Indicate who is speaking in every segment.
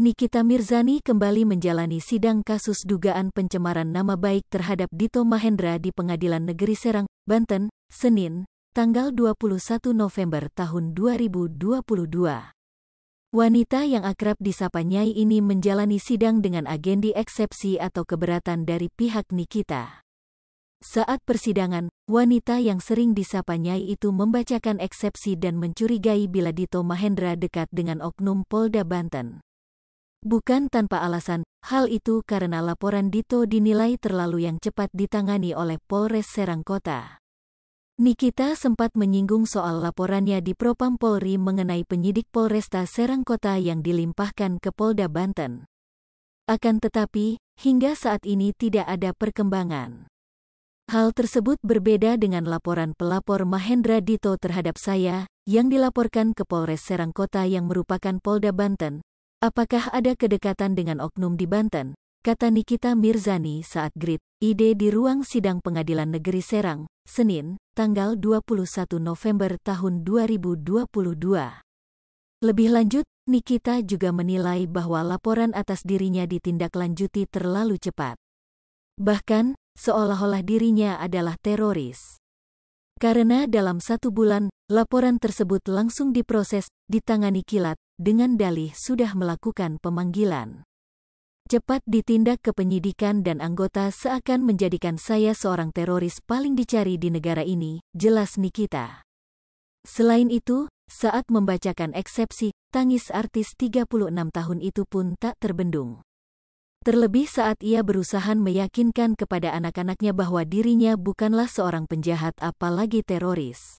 Speaker 1: Nikita Mirzani kembali menjalani sidang kasus dugaan pencemaran nama baik terhadap Dito Mahendra di Pengadilan Negeri Serang, Banten, Senin, tanggal 21 November tahun 2022. Wanita yang akrab disapa Nyai ini menjalani sidang dengan agendi eksepsi atau keberatan dari pihak Nikita. Saat persidangan, wanita yang sering disapa Nyai itu membacakan eksepsi dan mencurigai bila Dito Mahendra dekat dengan oknum Polda Banten. Bukan tanpa alasan, hal itu karena laporan Dito dinilai terlalu yang cepat ditangani oleh Polres Serang Kota. Nikita sempat menyinggung soal laporannya di Propam Polri mengenai penyidik Polresta Serang Kota yang dilimpahkan ke Polda Banten. Akan tetapi, hingga saat ini tidak ada perkembangan. Hal tersebut berbeda dengan laporan pelapor Mahendra Dito terhadap saya, yang dilaporkan ke Polres Serang Kota yang merupakan Polda Banten, Apakah ada kedekatan dengan Oknum di Banten? Kata Nikita Mirzani saat grid ide di ruang sidang pengadilan negeri Serang, Senin, tanggal 21 November tahun 2022. Lebih lanjut, Nikita juga menilai bahwa laporan atas dirinya ditindaklanjuti terlalu cepat. Bahkan, seolah-olah dirinya adalah teroris. Karena dalam satu bulan, laporan tersebut langsung diproses, ditangani kilat, dengan dalih sudah melakukan pemanggilan. Cepat ditindak ke penyidikan dan anggota seakan menjadikan saya seorang teroris paling dicari di negara ini, jelas Nikita. Selain itu, saat membacakan eksepsi, tangis artis 36 tahun itu pun tak terbendung. Terlebih saat ia berusaha meyakinkan kepada anak-anaknya bahwa dirinya bukanlah seorang penjahat apalagi teroris.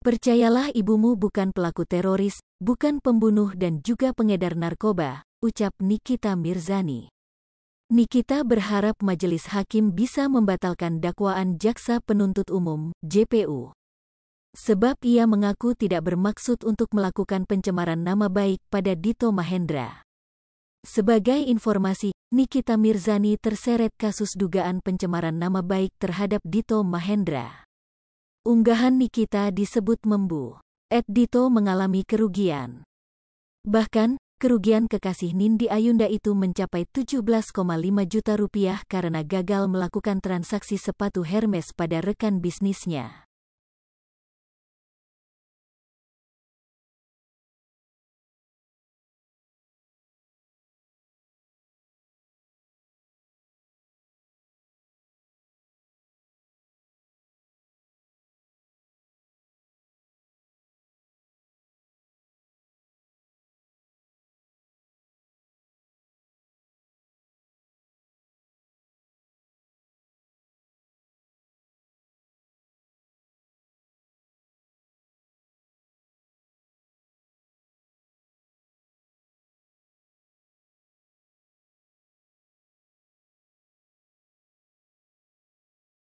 Speaker 1: Percayalah ibumu bukan pelaku teroris, bukan pembunuh dan juga pengedar narkoba, ucap Nikita Mirzani. Nikita berharap majelis hakim bisa membatalkan dakwaan jaksa penuntut umum, JPU. Sebab ia mengaku tidak bermaksud untuk melakukan pencemaran nama baik pada Dito Mahendra. Sebagai informasi, Nikita Mirzani terseret kasus dugaan pencemaran nama baik terhadap Dito Mahendra. Unggahan Nikita disebut membu. Ed Dito mengalami kerugian. Bahkan, kerugian kekasih Nindi Ayunda itu mencapai 17,5 juta rupiah karena gagal melakukan transaksi sepatu Hermes pada rekan bisnisnya.